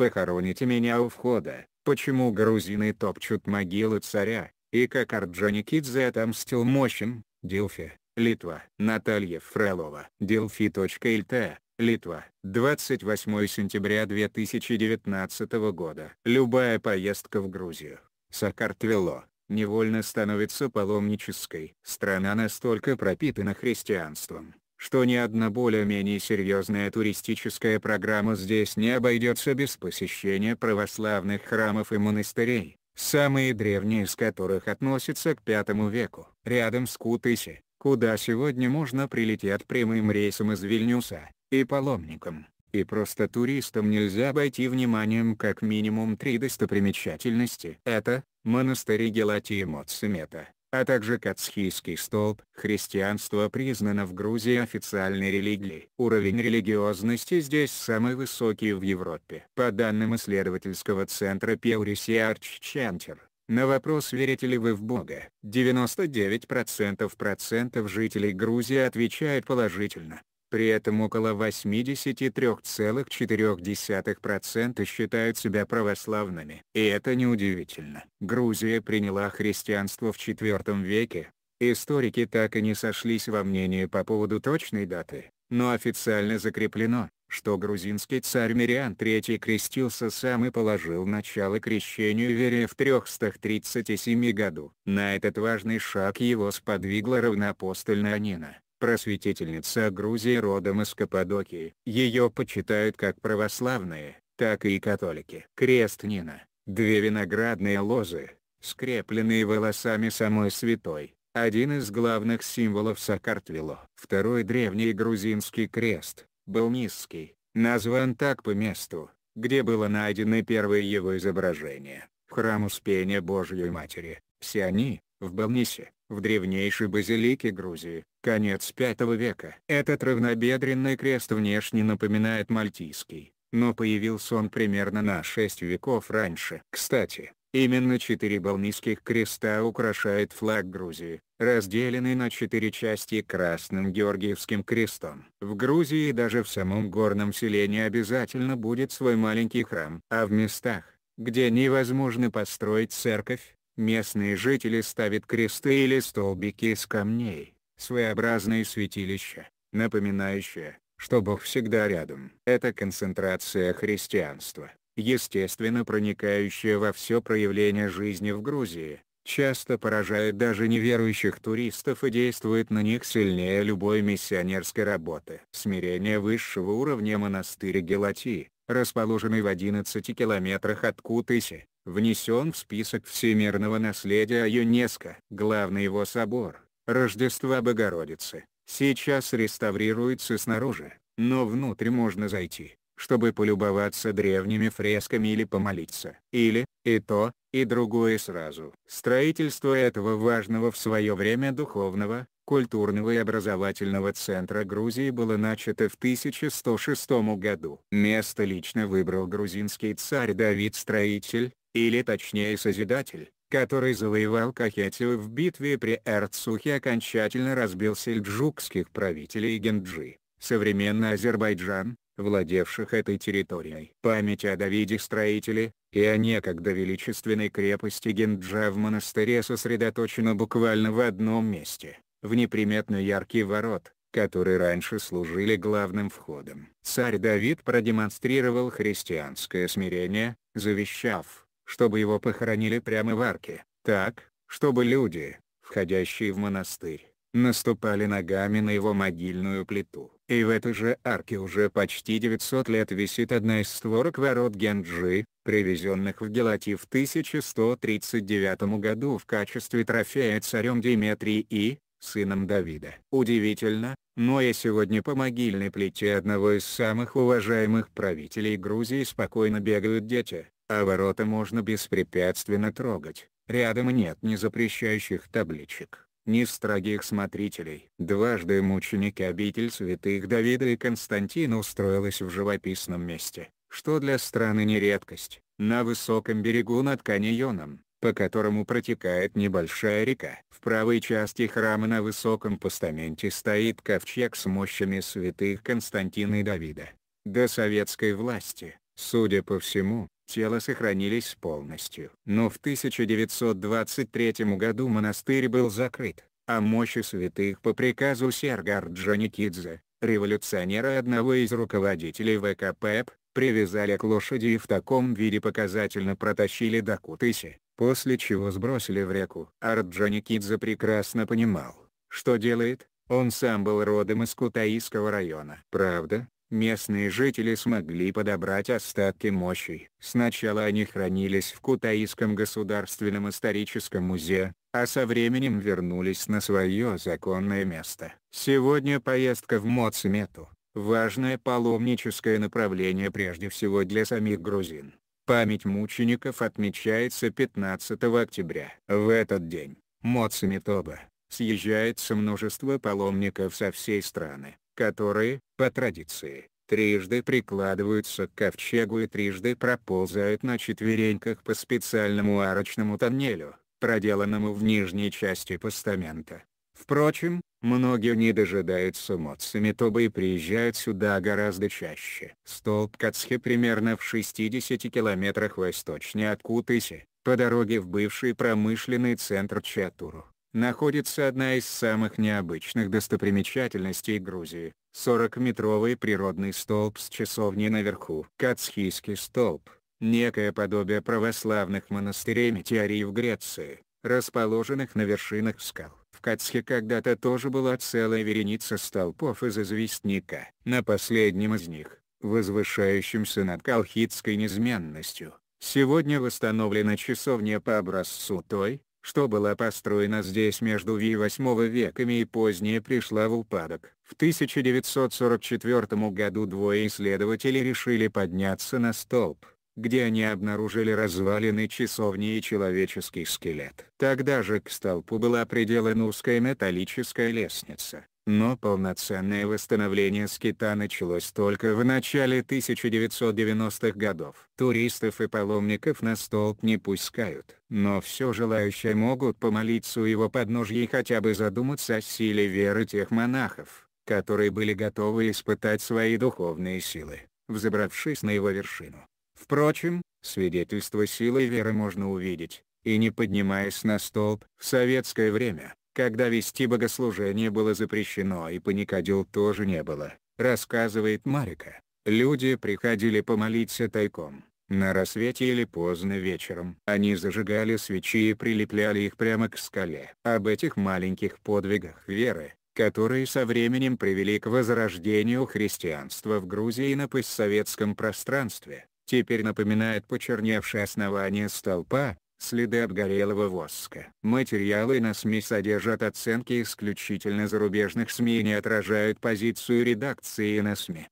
Похороните меня у входа. Почему грузины топчут могилы царя, и как Орджоникидзе отомстил мощим, Дилфи, Литва. Наталья Фролова. Дилфи.лт. Литва. 28 сентября 2019 года. Любая поездка в Грузию. Сакартвело. Невольно становится паломнической. Страна настолько пропитана христианством что ни одна более-менее серьезная туристическая программа здесь не обойдется без посещения православных храмов и монастырей, самые древние из которых относятся к V веку. Рядом с Кутыси, куда сегодня можно прилететь прямым рейсом из Вильнюса, и паломникам, и просто туристам нельзя обойти вниманием как минимум три достопримечательности. Это, монастырь Гелати и Моцемета, а также кацхийский столб. Христианство признано в Грузии официальной религией. Уровень религиозности здесь самый высокий в Европе. По данным исследовательского центра Pew Research Center, на вопрос верите ли вы в Бога, 99% процентов жителей Грузии отвечают положительно. При этом около 83,4% считают себя православными. И это неудивительно. Грузия приняла христианство в IV веке. Историки так и не сошлись во мнении по поводу точной даты, но официально закреплено, что грузинский царь Мириан III крестился сам и положил начало крещению вере в 337 году. На этот важный шаг его сподвигла равноапостольная Нина, просветительница Грузии родом из Каппадокии. Ее почитают как православные, так и католики. Крест Нина, две виноградные лозы, скрепленные волосами самой святой, один из главных символов Сакартвело. Второй древний грузинский крест, был низкий, назван так по месту, где было найдено первое его изображение, храм Успения Божьей Матери. Все они, в Балнисе, в древнейшей базилике Грузии, конец V века. Этот равнобедренный крест внешне напоминает мальтийский, но появился он примерно на 6 веков раньше. Кстати, Именно четыре балнийских креста украшает флаг Грузии, разделенный на четыре части Красным Георгиевским крестом. В Грузии даже в самом горном селе обязательно будет свой маленький храм. А в местах, где невозможно построить церковь, Местные жители ставят кресты или столбики из камней, своеобразные святилища, напоминающие, что Бог всегда рядом. Это концентрация христианства, естественно проникающая во все проявление жизни в Грузии, часто поражает даже неверующих туристов и действует на них сильнее любой миссионерской работы. Смирение высшего уровня монастыря Гелати, расположенный в 11 километрах от Кутыси, внесен в список всемирного наследия ЮНЕСКО. Главный его собор, Рождество Богородицы, сейчас реставрируется снаружи, но внутрь можно зайти, чтобы полюбоваться древними фресками или помолиться. Или, и то, и другое сразу. Строительство этого важного в свое время духовного, культурного и образовательного центра Грузии было начато в 1106 году. Место лично выбрал грузинский царь Давид-строитель, или точнее Созидатель, который завоевал Кахетию в битве при Эрцухе окончательно разбил сельджукских правителей Генджи, современный Азербайджан, владевших этой территорией. Память о Давиде-строителе, и о некогда величественной крепости Генджа в монастыре сосредоточена буквально в одном месте в неприметно яркие ворот, которые раньше служили главным входом. Царь Давид продемонстрировал христианское смирение, завещав, чтобы его похоронили прямо в арке, так, чтобы люди, входящие в монастырь, наступали ногами на его могильную плиту. И в этой же арке уже почти 900 лет висит одна из створок ворот Генджи, привезенных в Гелати в 1139 году в качестве трофея царем Димитрий и, сыном Давида. Удивительно, но я сегодня по могильной плите одного из самых уважаемых правителей Грузии спокойно бегают дети, а ворота можно беспрепятственно трогать. Рядом нет ни запрещающих табличек, ни строгих смотрителей. Дважды мученики обитель святых Давида и Константина устроилась в живописном месте, что для страны не редкость, на высоком берегу над каньоном по которому протекает небольшая река. В правой части храма на высоком постаменте стоит ковчег с мощами святых Константина и Давида. До советской власти, судя по всему, тела сохранились полностью. Но в 1923 году монастырь был закрыт, а мощи святых по приказу Сергарджа Никидзе, революционера одного из руководителей ВКПП, привязали к лошади и в таком виде показательно протащили до Кутыси, после чего сбросили в реку. Орджоникидзе прекрасно понимал, что делает, он сам был родом из Кутаисского района. Правда, местные жители смогли подобрать остатки мощей. Сначала они хранились в Кутаиском государственном историческом музее, а со временем вернулись на свое законное место. Сегодня поездка в Моцмету – важное паломническое направление прежде всего для самих грузин. Память мучеников отмечается 15 октября. В этот день, Моцумитоба, съезжается множество паломников со всей страны, которые, по традиции, трижды прикладываются к ковчегу и трижды проползают на четвереньках по специальному арочному тоннелю, проделанному в нижней части постамента. Впрочем, Многие не дожидаются эмоциями Тоба и приезжают сюда гораздо чаще. Столб Кацхи примерно в 60 километрах восточнее от Кутыси, по дороге в бывший промышленный центр Чатуру. Находится одна из самых необычных достопримечательностей Грузии – 40-метровый природный столб с часовней наверху. Кацхийский столб – некое подобие православных монастырей Метеории в Греции, расположенных на вершинах скал. В Кацхе когда-то тоже была целая вереница столпов из известняка. На последнем из них, возвышающемся над Калхитской неизменностью, сегодня восстановлена часовня по образцу той, что была построена здесь между V8 веками и позднее пришла в упадок. В 1944 году двое исследователей решили подняться на столб, где они обнаружили развалины часовни и человеческий скелет. Тогда же к столпу была приделана узкая металлическая лестница, но полноценное восстановление скита началось только в начале 1990-х годов. Туристов и паломников на столб не пускают, но все желающие могут помолиться у его подножья и хотя бы задуматься о силе веры тех монахов, которые были готовы испытать свои духовные силы, взобравшись на его вершину. Впрочем, свидетельство силы и веры можно увидеть, и не поднимаясь на столб. В советское время, когда вести богослужение было запрещено и паникадел тоже не было, рассказывает Марика, люди приходили помолиться тайком. На рассвете или поздно вечером они зажигали свечи и прилепляли их прямо к скале. Об этих маленьких подвигах веры, которые со временем привели к возрождению христианства в Грузии и на постсоветском пространстве, теперь напоминает почерневшее основание столпа, следы обгорелого воска. Материалы на СМИ содержат оценки исключительно зарубежных СМИ и не отражают позицию редакции на СМИ.